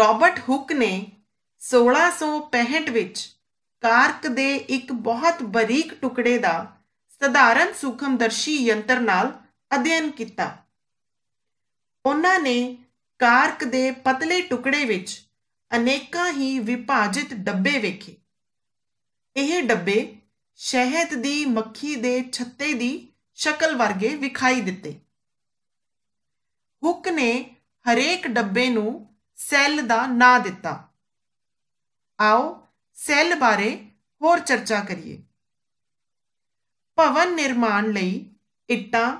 Robert hook ਨੇ 1665 ਵਿੱਚ ਕਾਰਕ ਦੇ ਇੱਕ ਬਹੁਤ ਬਰੀਕ ਟੁਕੜੇ ਦਾ ਸਧਾਰਨ ਸੂਖਮਦਰਸ਼ੀ ਯੰਤਰ ਨਾਲ ਅਧਿਐਨ ਕੀਤਾ ਉਹਨਾਂ ਨੇ ਕਾਰਕ ਦੇ ਪਤਲੇ ਟੁਕੜੇ ਵਿੱਚ ਅਨੇਕਾਂ ਹੀ ਵਿਭਾਜਿਤ ਡੱਬੇ ਵੇਖੇ ਇਹ ਡੱਬੇ ਸ਼ਹਿਦ ਦੀ ਮੱਖੀ ਦੇ ਛੱਤੇ ਦੀ ਸ਼ਕਲ ਵਰਗੇ ਵਿਖਾਈ ਦਿੱਤੇ ਹੁੱਕ ਨੇ ਹਰੇਕ ਡੱਬੇ ਨੂੰ ਸੈੱਲ ਦਾ ਨਾਂ ਦਿੱਤਾ ਆਓ ਸੈੱਲ ਬਾਰੇ ਹੋਰ ਚਰਚਾ ਕਰੀਏ ਭਵਨ ਨਿਰਮਾਣ ਲਈ ਇੱਟਾਂ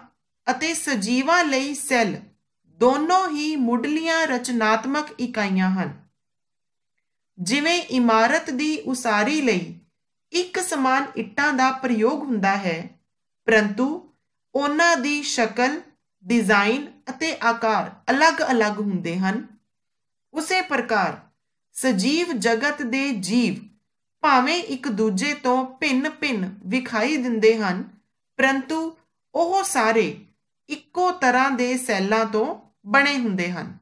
ਅਤੇ ਸਜੀਵਾਂ ਲਈ ਸੈੱਲ ਦੋਨੋਂ ਹੀ ਮੁੱਢਲੀਆਂ ਰਚਨਾਤਮਕ ਇਕਾਈਆਂ ਹਨ ਜਿਵੇਂ ਇਮਾਰਤ ਦੀ ਉਸਾਰੀ ਲਈ ਇੱਕ ਸਮਾਨ ਇੱਟਾਂ ਦਾ ਪ੍ਰਯੋਗ ਹੁੰਦਾ ਹੈ ਪਰੰਤੂ ਉਹਨਾਂ ਦੀ ਸ਼ਕਲ ਡਿਜ਼ਾਈਨ ਅਤੇ ਆਕਾਰ ਅਲੱਗ-ਅਲੱਗ ਹੁੰਦੇ ਹਨ ਉਸੇ ਪ੍ਰਕਾਰ ਸਜੀਵ ਜਗਤ ਦੇ ਜੀਵ ਭਾਵੇਂ ਇੱਕ ਦੂਜੇ ਤੋਂ ਭਿੰਨ-ਭਿੰਨ ਵਿਖਾਈ ਦਿੰਦੇ ਹਨ ਪਰੰਤੂ ਉਹ ਸਾਰੇ ਇੱਕੋ ਤਰ੍ਹਾਂ ਦੇ ਸੈੱਲਾਂ ਤੋਂ ਬਣੇ ਹੁੰਦੇ ਹਨ